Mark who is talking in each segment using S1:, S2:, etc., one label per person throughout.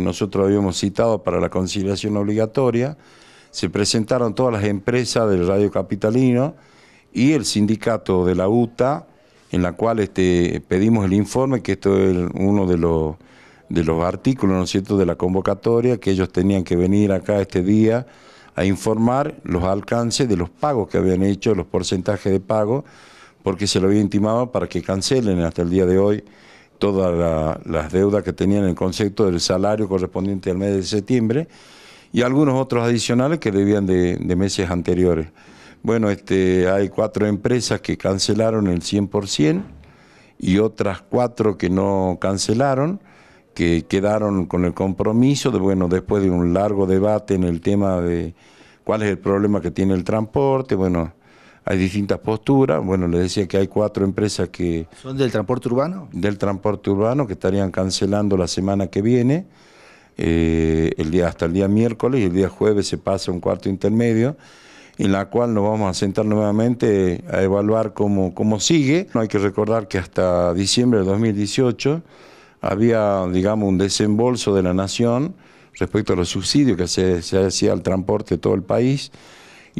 S1: nosotros habíamos citado para la conciliación obligatoria, se presentaron todas las empresas del Radio Capitalino y el sindicato de la UTA, en la cual este, pedimos el informe, que esto es uno de los, de los artículos, ¿no es de la convocatoria, que ellos tenían que venir acá este día a informar los alcances de los pagos que habían hecho, los porcentajes de pago, porque se lo había intimado para que cancelen hasta el día de hoy todas las deudas que tenían en el concepto del salario correspondiente al mes de septiembre y algunos otros adicionales que debían de, meses anteriores. Bueno, este, hay cuatro empresas que cancelaron el 100% y otras cuatro que no cancelaron, que quedaron con el compromiso de, bueno, después de un largo debate en el tema de cuál es el problema que tiene el transporte, bueno, hay distintas posturas. Bueno, les decía que hay cuatro empresas que... ¿Son del transporte urbano? Del transporte urbano, que estarían cancelando la semana que viene, eh, el día, hasta el día miércoles, y el día jueves se pasa un cuarto intermedio en la cual nos vamos a sentar nuevamente a evaluar cómo, cómo sigue. No hay que recordar que hasta diciembre de 2018 había, digamos, un desembolso de la nación respecto a los subsidios que se, se hacía al transporte de todo el país.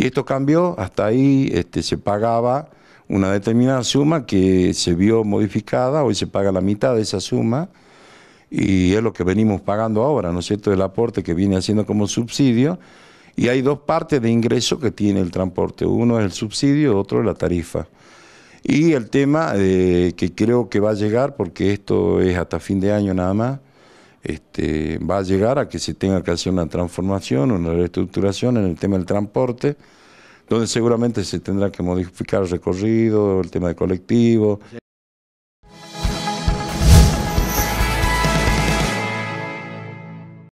S1: Y esto cambió, hasta ahí este, se pagaba una determinada suma que se vio modificada, hoy se paga la mitad de esa suma y es lo que venimos pagando ahora, ¿no es cierto?, el aporte que viene haciendo como subsidio. Y hay dos partes de ingreso que tiene el transporte, uno es el subsidio, otro es la tarifa. Y el tema eh, que creo que va a llegar, porque esto es hasta fin de año nada más, este, va a llegar a que se tenga que hacer una transformación, una reestructuración en el tema del transporte, donde seguramente se tendrá que modificar el recorrido, el tema de colectivo.